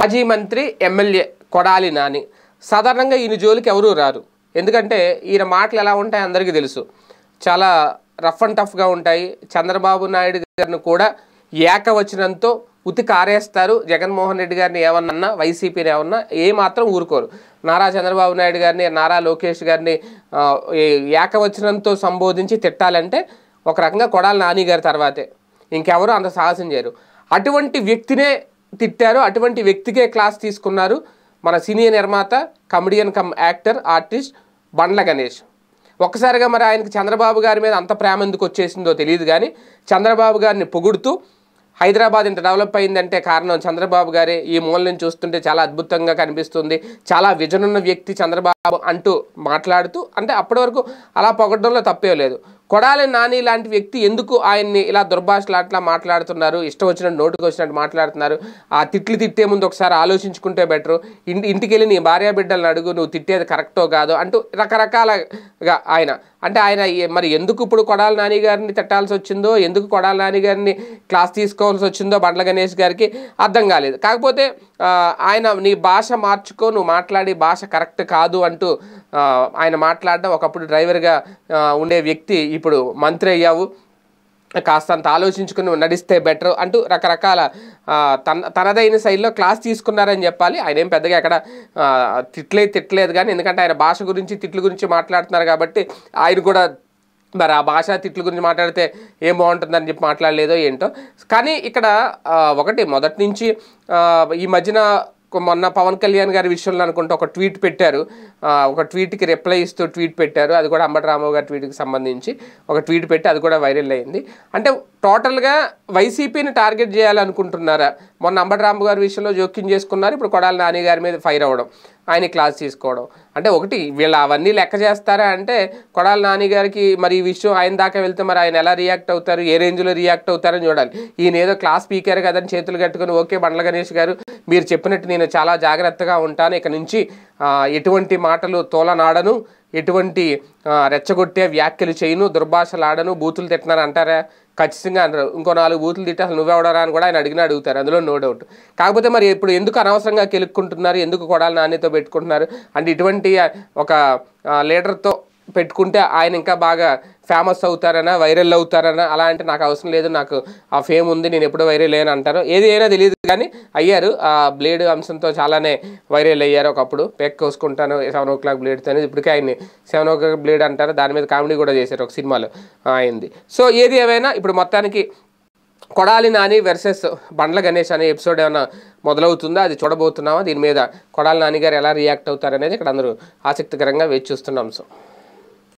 మాజీ మంత్రి ఎమ్మెల్యే కొడాలి నాని సాధారణంగా ఈయన జోలికి ఎవరూ రారు ఎందుకంటే ఈయన మాటలు ఎలా ఉంటాయి అందరికీ తెలుసు చాలా రఫ్ అండ్ టఫ్గా ఉంటాయి చంద్రబాబు నాయుడు గారిని కూడా వచ్చినంతో ఉతి కారేస్తారు జగన్మోహన్ రెడ్డి గారిని ఏమన్నా వైసీపీని ఏమన్నా ఏమాత్రం ఊరుకోరు నారా చంద్రబాబు నాయుడు గారిని నారా లోకేష్ గారిని ఏక వచ్చినంతో సంబోధించి తిట్టాలంటే ఒక రకంగా కొడాలి నాని గారి తర్వాతే ఇంకెవరూ అంత సాహసం చేయరు అటువంటి వ్యక్తినే తిట్టారు అటువంటి వ్యక్తికే క్లాస్ తీసుకున్నారు మన సినీ నిర్మాత comedian cum actor artist Bandla Ganesh ఒక్కసారిగా మరి ఆయనకి చంద్రబాబు గారి మీద అంత ప్రేమ ఎందుకు వచ్చేసిందో తెలియదు కానీ చంద్రబాబు గారిని పొగుడుతూ హైదరాబాద్ ఇంత డెవలప్ అయిందంటే కారణం చంద్రబాబు గారే ఈ మూలని చూస్తుంటే చాలా అద్భుతంగా కనిపిస్తుంది చాలా విజనున్న వ్యక్తి చంద్రబాబు అంటూ మాట్లాడుతూ అంటే అప్పటి వరకు అలా పొగడంలో తప్పే లేదు కొడాలి నాని లాంటి వ్యక్తి ఎందుకు ఆయన్ని ఇలా దుర్భాషలాట్లా మాట్లాడుతున్నారు ఇష్టం వచ్చినట్టు నోటుకు వచ్చినట్టు మాట్లాడుతున్నారు ఆ తిట్లు తిట్టే ముందు ఒకసారి ఆలోచించుకుంటే బెటరు ఇంటి ఇంటికి వెళ్ళి నీ భార్యా బిడ్డలను అడుగు నువ్వు తిట్టేది కరెక్టో కాదు అంటూ రకరకాలగా ఆయన అంటే ఆయన మరి ఎందుకు ఇప్పుడు కొడాల నాని గారిని తిట్టాల్సి వచ్చిందో ఎందుకు కొడాలి నాని గారిని క్లాస్ తీసుకోవాల్సి వచ్చిందో బండ్ల గణేష్ గారికి అర్థం కాలేదు కాకపోతే ఆయన నీ భాష మార్చుకో నువ్వు మాట్లాడే భాష కరెక్ట్ కాదు అంటూ ఆయన మాట్లాడడం ఒకప్పుడు డ్రైవర్గా ఉండే వ్యక్తి ఇప్పుడు మంత్రి అయ్యావు కాస్తంత ఆలోచించుకుని నడిస్తే బెటర్ అంటూ రకరకాల తన తనదైన శైలిలో క్లాస్ తీసుకున్నారని చెప్పాలి ఆయన ఏం పెద్దగా ఎక్కడ తిట్లే తిట్టలేదు కానీ ఎందుకంటే ఆయన భాష గురించి తిట్ల గురించి మాట్లాడుతున్నారు కాబట్టి ఆయన కూడా మరి ఆ భాషా తిట్ల గురించి మాట్లాడితే ఏం బాగుంటుందని చెప్పి మాట్లాడలేదో ఏంటో కానీ ఇక్కడ ఒకటి మొదటి నుంచి ఈ మధ్యన మొన్న పవన్ కళ్యాణ్ గారి విషయంలో అనుకుంటే ఒక ట్వీట్ పెట్టారు ఒక ట్వీట్కి రిప్లై ఇస్తూ ట్వీట్ పెట్టారు అది కూడా అంబటి రామారావు గారి ట్వీట్కి సంబంధించి ఒక ట్వీట్ పెట్టి అది కూడా వైరల్ అయింది అంటే టోటల్గా వైసీపీని టార్గెట్ చేయాలనుకుంటున్నారా మొన్న అంబటి గారి విషయంలో జోక్యం చేసుకున్నారు ఇప్పుడు కొడాలి నాని గారి మీద ఫైర్ అవ్వడం ఆయన క్లాస్ తీసుకోవడం అంటే ఒకటి వీళ్ళు అవన్నీ లెక్క చేస్తారా అంటే కొడాలి నాని గారికి మరి ఈ విషయం ఆయన దాకా వెళ్తే మరి ఆయన ఎలా రియాక్ట్ అవుతారు ఏ రేంజ్లో రియాక్ట్ అవుతారని చూడాలి ఈయన ఏదో క్లాస్ స్పీకర్ కదని చేతులు కట్టుకుని ఓకే బండ్ల గణేష్ గారు మీరు చెప్పినట్టు నేను నేను చాలా జాగ్రత్తగా ఉంటాను ఇక నుంచి ఎటువంటి మాటలు తోలనాడను ఎటువంటి రెచ్చగొట్టే వ్యాఖ్యలు చేయను దుర్భాషలాడను బూతులు తిట్టినారు అంటారా ఖచ్చితంగా ఇంకో నాలుగు బూతులు తిట్టి అసలు నువ్వెవడరా అని కూడా ఆయన అడిగిన అడుగుతారు అందులో నో డౌట్ కాకపోతే మరి ఇప్పుడు ఎందుకు అనవసరంగా కెలుక్కుంటున్నారు ఎందుకు కొడాలి నాణ్యత పెట్టుకుంటున్నారు అంటే ఇటువంటి ఒక లీడర్తో పెట్టుకుంటే ఆయన ఇంకా బాగా ఫేమస్ అవుతారనా వైరల్ అవుతారనా అలా అంటే నాకు అవసరం లేదు నాకు ఆ ఫేమ్ ఉంది నేను ఎప్పుడు వైరల్ అయ్యాను అంటారు ఏది అయినా తెలియదు కానీ అయ్యారు ఆ బ్లేడ్ అంశంతో చాలానే వైరల్ అయ్యారు ఒకప్పుడు పెక్ కోసుకుంటాను సెవెన్ ఓ క్లాక్ అనేది ఇప్పటికే ఆయన్ని సెవెన్ ఓ క్లాక్ బ్లేడ్ అంటారు దాని మీద కామెడీ కూడా చేశారు ఒక సినిమాలో ఆయనది సో ఏది ఏమైనా ఇప్పుడు మొత్తానికి కొడాలి నాని వెర్సెస్ బండ్ల గణేష్ అనే ఎపిసోడ్ ఏమైనా మొదలవుతుందా అది చూడబోతున్నామా దీని మీద కొడాలి నాని గారు ఎలా రియాక్ట్ అవుతారనేది ఇక్కడ అందరూ ఆసక్తికరంగా వేచి చూస్తున్న అంశం